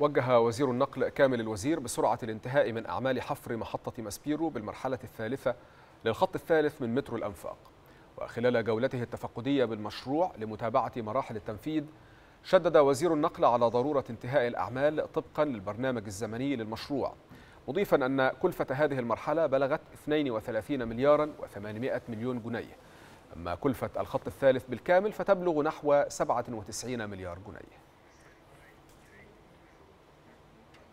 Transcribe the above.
وجه وزير النقل كامل الوزير بسرعة الانتهاء من أعمال حفر محطة ماسبيرو بالمرحلة الثالثة للخط الثالث من مترو الأنفاق وخلال جولته التفقدية بالمشروع لمتابعة مراحل التنفيذ شدد وزير النقل على ضرورة انتهاء الأعمال طبقا للبرنامج الزمني للمشروع مضيفا أن كلفة هذه المرحلة بلغت 32 مليارا و800 مليون جنيه أما كلفة الخط الثالث بالكامل فتبلغ نحو 97 مليار جنيه